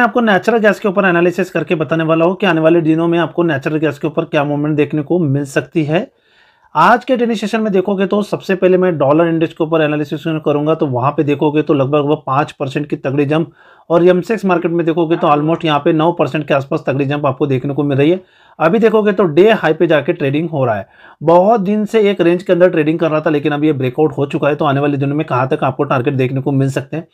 मैं आपको natural gas के ऊपर एनालिसिस करके बताने वाला हूँ कि आने वाले दिनों में आपको नेचुरल गैस के ऊपर क्या मूवमेंट देखने को मिल सकती है आज के ट्रेनिंग सेशन में देखोगे तो सबसे पहले मैं डॉलर इंडेक्स के ऊपर एनालिसिस करूंगा तो वहां पे देखोगे तो लगभग लगभग पाँच परसेंट की तगड़ी जंप और एमसेक्स मार्केट में देखोगे तो ऑलमोस्ट यहाँ पे नौ परसेंट के आसपास तगड़ी जंप आपको देखने को मिल रही है अभी देखोगे तो डे हाई पे जाके ट्रेडिंग हो रहा है बहुत दिन से एक रेंज के अंदर ट्रेडिंग कर रहा था लेकिन अब ये ब्रेकआउट हो चुका है तो आने वाले दिनों में कहाँ तक आपको टारगेट देखने को मिल सकते हैं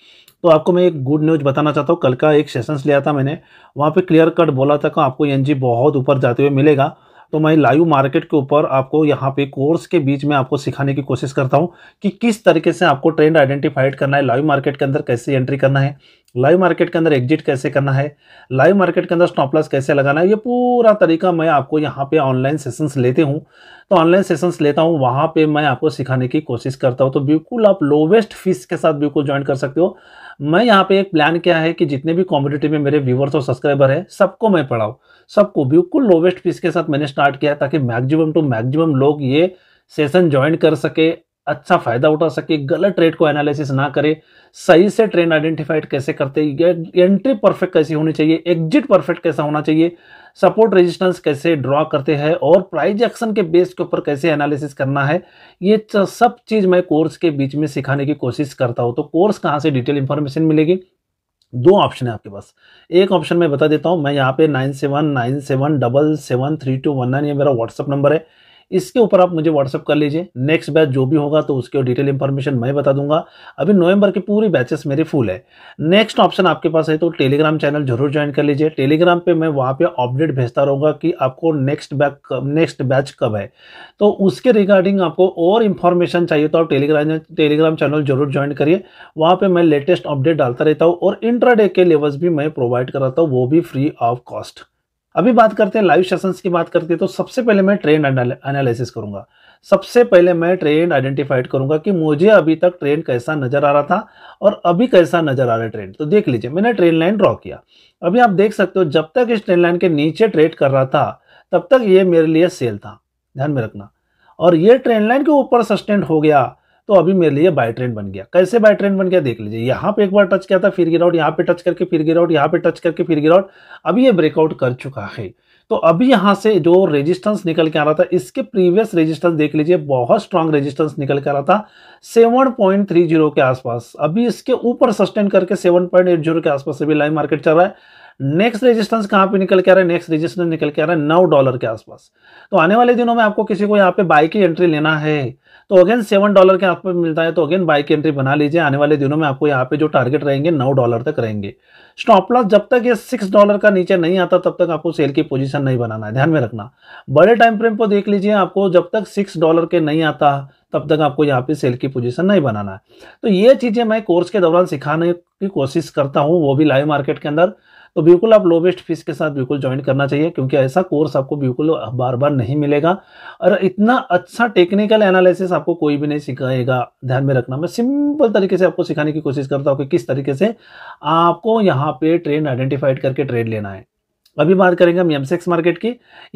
तो आपको मैं एक गुड न्यूज़ बताना चाहता हूँ कल का एक सेशंस लिया था मैंने वहाँ पे क्लियर कट बोला था आपको एन बहुत ऊपर जाते हुए मिलेगा तो मैं लाइव मार्केट के ऊपर आपको यहाँ पे कोर्स के बीच में आपको सिखाने की कोशिश करता हूँ कि किस तरीके से आपको ट्रेंड आइडेंटिफाइड करना है लाइव मार्केट के अंदर कैसे एंट्री करना है लाइव मार्केट के अंदर एग्जिट कैसे करना है लाइव मार्केट के अंदर स्टॉप लॉस कैसे लगाना है ये पूरा तरीका मैं आपको यहाँ पे ऑनलाइन सेशंस लेते हूँ तो ऑनलाइन सेशंस लेता हूँ वहाँ पे मैं आपको सिखाने की कोशिश करता हूँ तो बिल्कुल आप लोवेस्ट फीस के साथ बिल्कुल ज्वाइन कर सकते हो मैं यहाँ पे एक प्लान क्या है कि जितने भी कम्युनिटी में मेरे व्यूवर्स और सब्सक्राइबर है सबको मैं पढ़ाऊँ सबको बिल्कुल लोवेस्ट फीस के साथ मैंने स्टार्ट किया ताकि मैक्सिमम टू मैक्सिमम लोग ये सेशन ज्वाइन कर सके अच्छा फायदा उठा सके गलत ट्रेड को एनालिसिस ना करे सही से ट्रेंड आइडेंटिफाइड कैसे करते एंट्री परफेक्ट कैसी होनी चाहिए एग्जिट परफेक्ट कैसा होना चाहिए सपोर्ट रेजिस्टेंस कैसे ड्रॉ करते हैं और प्राइज एक्शन के बेस के ऊपर कैसे एनालिसिस करना है ये सब चीज़ मैं कोर्स के बीच में सिखाने की कोशिश करता हूँ तो कोर्स कहाँ से डिटेल इन्फॉर्मेशन मिलेगी दो ऑप्शन है आपके पास एक ऑप्शन मैं बता देता हूँ मैं यहाँ पे nine seven nine seven double seven three two one nine ये मेरा व्हाट्सअप नंबर है इसके ऊपर आप मुझे व्हाट्सअप कर लीजिए नेक्स्ट बैच जो भी होगा तो उसके डिटेल इन्फॉर्मेशन मैं बता दूंगा अभी नवंबर के पूरे बैचेस मेरे फुल है नेक्स्ट ऑप्शन आपके पास है तो टेलीग्राम चैनल जरूर ज्वाइन कर लीजिए टेलीग्राम पे मैं वहाँ पे अपडेट भेजता रहूँगा कि आपको नेक्स्ट बैच नेक्स्ट बैच कब है तो उसके रिगार्डिंग आपको और इन्फॉर्मेशन चाहिए तो आप टेलीग्राम टेलीग्राम चैनल जरूर ज्वाइन करिए वहाँ पर मैं लेटेस्ट अपडेट डालता रहता हूँ और इंट्राडे के लेवल्स भी मैं प्रोवाइड कराता हूँ वो भी फ्री ऑफ कॉस्ट अभी बात करते हैं लाइव सेशंस की बात करते हैं तो सबसे पहले मैं ट्रेंड एनालिसिस करूंगा सबसे पहले मैं ट्रेंड आइडेंटिफाइड करूंगा कि मुझे अभी तक ट्रेंड कैसा नजर आ रहा था और अभी कैसा नजर आ रहा है ट्रेंड तो देख लीजिए मैंने ट्रेन लाइन ड्रॉ किया अभी आप देख सकते हो जब तक इस ट्रेन लाइन के नीचे ट्रेड कर रहा था तब तक ये मेरे लिए सेल था ध्यान में रखना और ये ट्रेन लाइन के ऊपर सस्टेंड हो गया तो अभी मेरे लिए बाय ट्रेंड बन गया कैसे बाय ट्रेंड बन गया देख लीजिए यहाँ पे एक बार टच किया था फिर गिराउट यहाँ पे टच करके फिर गिराउट यहाँ पे टच करके फिर गिराउट अभी ये ब्रेकआउट कर चुका है तो अभी यहाँ से जो रेजिस्टेंस निकल के आ रहा था इसके प्रीवियस रेजिस्टेंस देख लीजिए बहुत स्ट्रांग रेजिस्टेंस निकल के आ रहा था 7.30 के आसपास अभी इसके ऊपर सस्टेन करके 7.80 के आसपास अभी लाइव मार्केट चल रहा है नेक्स्ट रेजिस्टेंस कहाँ पे निकल के आ रहा है नेक्स्ट रेजिस्टेंस निकल के आ रहा है नौ डॉलर के आसपास तो आने वाले दिनों में आपको किसी को यहाँ पे बाई की एंट्री लेना है तो अगेन सेवन डॉलर के आपको मिलता है तो अगेन बाइक एंट्री बना लीजिए आने वाले दिनों में आपको यहाँ पे जो टारगेट रहेंगे नौ डॉलर तक रहेंगे स्टॉप लॉस जब तक ये सिक्स डॉलर का नीचे नहीं आता तब तक आपको सेल की पोजीशन नहीं बनाना है ध्यान में रखना बड़े टाइम फ्रेम को देख लीजिए आपको जब तक सिक्स डॉलर के नहीं आता तब तक आपको यहाँ पे सेल की पोजीशन नहीं बनाना है तो ये चीज़ें मैं कोर्स के दौरान सिखाने की कोशिश करता हूँ वो भी लाइव मार्केट के अंदर तो बिल्कुल आप लोवेस्ट फीस के साथ बिल्कुल ज्वाइन करना चाहिए क्योंकि ऐसा कोर्स आपको बिल्कुल बार बार नहीं मिलेगा और इतना अच्छा टेक्निकल एनालिसिस आपको कोई भी नहीं सिखाएगा ध्यान में रखना मैं सिंपल तरीके से आपको सिखाने की कोशिश करता हूँ कि किस तरीके से आपको यहाँ पे ट्रेन आइडेंटिफाइड करके ट्रेड लेना है अभी बात करेंगे हम एमसेक्स मार्केट की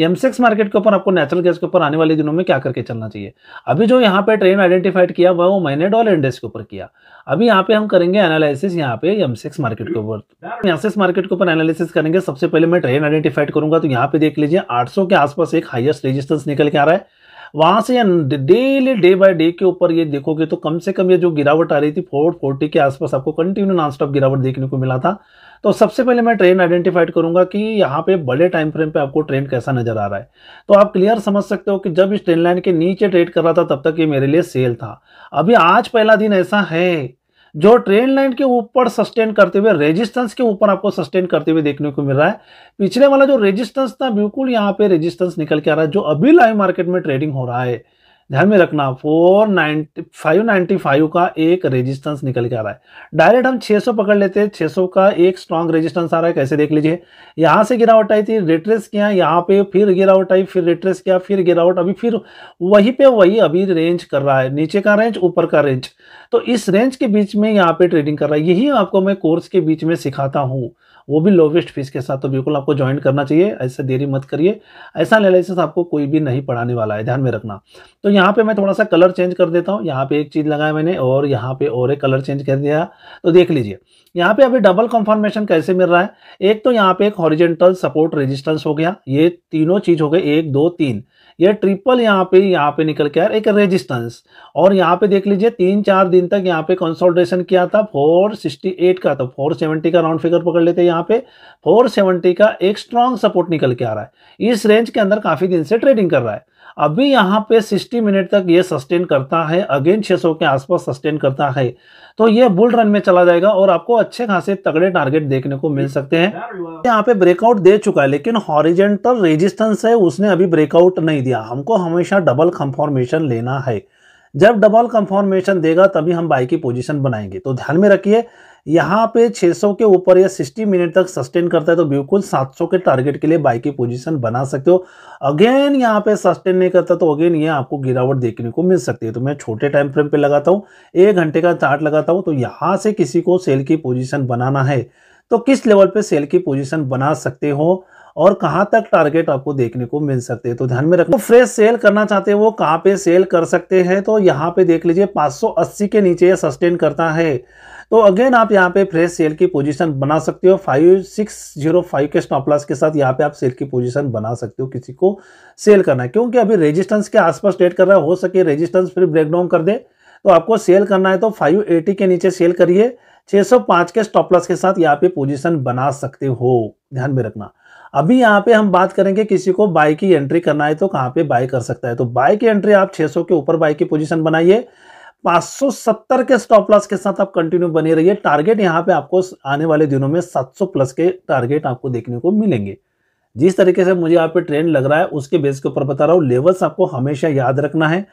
एमसेक्स मार्केट के ऊपर आपको नेचुरल गैस के ऊपर आने वाले दिनों में क्या करके चलना चाहिए अभी जो यहाँ पे ट्रेन आइडेंटिफाइड किया वह वो मैंने डॉलर इंडेक्स के ऊपर किया अभी यहाँ पे हम करेंगे एनालिसिस यहाँ पे एमसेक्स मार्केट के ऊपर एमसेक्स मार्केट के ऊपर एनालिसिस करेंगे सबसे पहले मैं ट्रेन आइडेंटिफाइड करूंगा तो यहाँ पे देख लीजिए आठ के आसपास एक हाइएस्ट रेजिस्टेंस निकल के आ रहा है वहां से डेली डे बाय डे के ऊपर ये देखोगे तो कम से कम ये जो गिरावट आ रही थी फोर फोर्टी के आसपास आपको कंटिन्यू नॉन स्टॉप गिरावट देखने को मिला था तो सबसे पहले मैं ट्रेंड आइडेंटिफाइड करूंगा कि यहाँ पे बड़े टाइम फ्रेम पे आपको ट्रेंड कैसा नजर आ रहा है तो आप क्लियर समझ सकते हो कि जब इस ट्रेन लाइन के नीचे ट्रेड कर रहा था तब तक ये मेरे लिए सेल था अभी आज पहला दिन ऐसा है जो ट्रेन लाइन के ऊपर सस्टेन करते हुए रेजिस्टेंस के ऊपर आपको सस्टेन करते हुए देखने को मिल रहा है पिछले वाला जो रेजिस्टेंस था बिल्कुल यहाँ पे रेजिस्टेंस निकल के आ रहा है जो अभी लाइव मार्केट में ट्रेडिंग हो रहा है ध्यान में रखना four ninety five ninety five का एक रेजिस्टेंस निकल के आ रहा है डायरेक्ट हम 600 पकड़ लेते हैं 600 का एक स्ट्रांग रेजिस्टेंस आ रहा है कैसे देख लीजिए यहाँ से गिरावट आई थी रिट्रेस किया यहाँ पे फिर गिरावट आई फिर रिट्रेस किया फिर गिरावट अभी फिर वही पे वही अभी रेंज कर रहा है नीचे का रेंज ऊपर का रेंज तो इस रेंज के बीच में यहाँ पे ट्रेडिंग कर रहा है यही आपको मैं कोर्स के बीच में सिखाता हूँ वो भी लोवेस्ट फीस के साथ तो बिल्कुल आपको ज्वाइन करना चाहिए ऐसे देरी मत करिए ऐसा एनालिसिस आपको कोई भी नहीं पढ़ाने वाला है ध्यान में रखना तो यहाँ पे मैं थोड़ा सा कलर चेंज कर देता हूँ यहाँ पे एक चीज़ लगाया मैंने और यहाँ पे और एक कलर चेंज कर दिया तो देख लीजिए यहाँ पे अभी डबल कंफर्मेशन कैसे मिल रहा है एक तो यहाँ पे एक हॉरिजेंटल सपोर्ट रेजिस्टेंस हो गया ये तीनों चीज़ हो गई एक दो तीन ये ट्रिपल यहाँ पे यहाँ पे निकल के यार एक रेजिस्टेंस और यहाँ पे देख लीजिए तीन चार दिन तक यहाँ पे कंसोल्टेशन किया था एट का तो सेवेंटी का राउंड फिगर पकड़ लेते हैं यहाँ पे 470 का एक स्ट्रांग सपोर्ट निकल के आ रहा है इस रेंज के अंदर काफ़ी दिन से ट्रेडिंग कर रहा है अभी यहाँ पे 60 मिनट तक ये सस्टेन करता है अगेन 600 के आसपास सस्टेन करता है तो ये बुल रन में चला जाएगा और आपको अच्छे खासे तगड़े टारगेट देखने को मिल सकते हैं यहाँ पे ब्रेकआउट दे चुका है लेकिन हॉरिजेंटल रेजिस्टेंस है उसने अभी ब्रेकआउट नहीं दिया हमको हमेशा डबल कंफॉर्मेशन लेना है जब डबल कंफॉर्मेशन देगा तभी हम बाई की पोजीशन बनाएंगे तो ध्यान में रखिए यहाँ पे 600 के ऊपर या 60 मिनट तक सस्टेन करता है तो बिल्कुल 700 के टारगेट के लिए बाई की पोजीशन बना सकते हो अगेन यहाँ पे सस्टेन नहीं करता तो अगेन ये आपको गिरावट देखने को मिल सकती है तो मैं छोटे टाइम फ्रेम पे लगाता हूँ एक घंटे का चार्ट लगाता हूँ तो यहाँ से किसी को सेल की पोजिशन बनाना है तो किस लेवल पर सेल की पोजिशन बना सकते हो और कहां तक टारगेट आपको देखने को मिल सकते हैं तो ध्यान में रखो तो फ्रेश सेल करना चाहते हैं वो कहां पे सेल कर सकते हैं तो यहाँ पे देख लीजिए 580 के नीचे सस्टेन करता है तो अगेन आप यहाँ पे फ्रेश सेल की पोजीशन बना सकते हो फाइव सिक्स जीरो के स्टॉप लॉस के साथ यहाँ पे आप सेल की पोजीशन बना सकते हो किसी को सेल करना है क्योंकि अभी रेजिस्टेंस के आसपास ट्रेड कर रहा है हो सके रेजिस्टेंस फिर ब्रेक डाउन कर दे तो आपको सेल करना है तो 580 के नीचे सेल करिए 605 के स्टॉप लॉस के साथ यहाँ पे पोजीशन बना सकते हो ध्यान में रखना अभी यहाँ पे हम बात करेंगे किसी को बाय की एंट्री करना है तो कहाँ पे बाय कर सकता है तो बाय की एंट्री आप 600 के ऊपर बाय की पोजीशन बनाइए 570 के स्टॉप लॉस के साथ आप कंटिन्यू बने रहिए टारगेट यहाँ पे आपको आने वाले दिनों में 700 प्लस के टारगेट आपको देखने को मिलेंगे जिस तरीके से मुझे यहाँ पे ट्रेंड लग रहा है उसके बेस के ऊपर बता रहा हूँ लेवल्स आपको हमेशा याद रखना है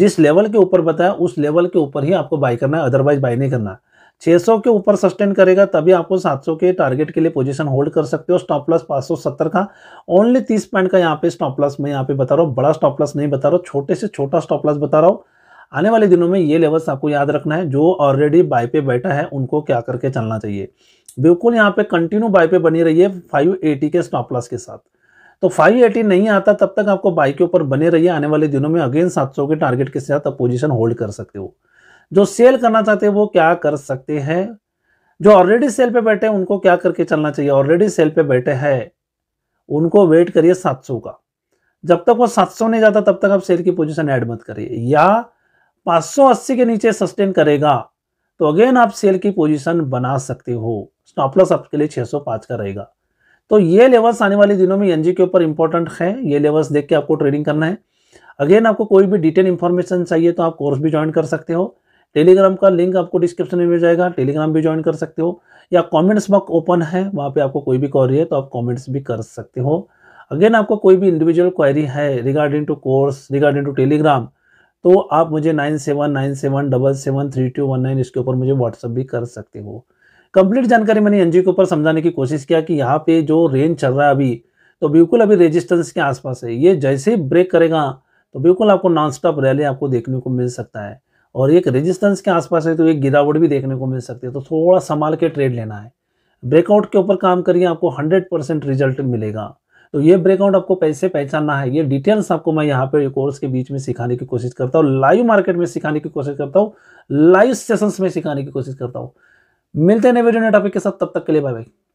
जिस लेवल के ऊपर बताया उस लेवल के ऊपर ही आपको बाई करना है अदरवाइज बाय नहीं करना 600 के ऊपर सस्टेन करेगा तभी आपको 700 के टारगेट के लिए पोजीशन होल्ड कर सकते हो स्टॉप लॉस 570 का ओनली 30 पॉइंट का यहाँ पे स्टॉप लॉस मैं यहाँ पे बता रहा हूँ बड़ा स्टॉप लॉस नहीं बता रहा हूँ छोटे से छोटा स्टॉप लॉस बता रहा हूँ आने वाले दिनों में ये लेवल्स आपको याद रखना है जो ऑलरेडी बाय पे बैठा है उनको क्या करके चलना चाहिए बिल्कुल यहाँ पे कंटिन्यू बाय पे बनी रही है 580 के स्टॉप लॉस के साथ तो 580 नहीं आता तब तक आपको बाई के ऊपर बने रहिए आने वाले दिनों में अगेन 700 के टारगेट के साथ आप पोजीशन होल्ड कर सकते हो जो सेल करना चाहते हैं वो क्या कर सकते हैं जो ऑलरेडी सेल पे बैठे हैं उनको क्या करके चलना चाहिए ऑलरेडी सेल पे बैठे हैं उनको वेट करिए 700 का जब तक वो 700 नहीं जाता तब तक आप सेल की पोजीशन ऐड मत करिए या 580 के नीचे सस्टेन करेगा तो अगेन आप सेल की पोजीशन बना सकते हो स्टॉपलस आपके लिए 605 का रहेगा तो ये लेवल्स आने वाले दिनों में एनजी के ऊपर इंपॉर्टेंट है ये लेवल्स देख के आपको ट्रेडिंग करना है अगेन आपको कोई भी डिटेल इन्फॉर्मेशन चाहिए तो आप कोर्स भी ज्वाइन कर सकते हो टेलीग्राम का लिंक आपको डिस्क्रिप्शन में मिल जाएगा टेलीग्राम भी ज्वाइन कर सकते हो या कमेंट्स बॉक्स ओपन है वहाँ पे आपको कोई भी क्वारी है तो आप कमेंट्स भी कर सकते हो अगेन आपको कोई भी इंडिविजुअल क्वारी है regarding to course regarding to Telegram तो आप मुझे nine seven nine seven double seven three two one nine इसके ऊपर मुझे व्हाट्सअप भी कर सकते हो कंप्लीट जानकारी मैंने एनजीओ के ऊपर समझाने की कोशिश किया कि यहाँ पे जो रेंज चल रहा है अभी तो बिल्कुल अभी रेजिस्टेंस के आसपास है ये जैसे ब्रेक करेगा तो बिल्कुल आपको नॉन स्टॉप रैली आपको देखने को मिल सकता है और एक रेजिस्टेंस के आसपास है तो एक गिरावट भी देखने को मिल सकती है तो थोड़ा संभाल के ट्रेड लेना है ब्रेकआउट के ऊपर काम करिए आपको हंड्रेड परसेंट रिजल्ट मिलेगा तो ये ब्रेकआउट आपको पैसे पहचानना है ये डिटेल्स आपको मैं यहाँ पे कोर्स के बीच में सिखाने की कोशिश करता हूँ लाइव मार्केट में सिखाने की कोशिश करता हूँ लाइव सेशंस में सिखाने की कोशिश करता हूँ मिलते हैं नए वीडियो नए टॉपिक के साथ तब तक के लिए बाय बाई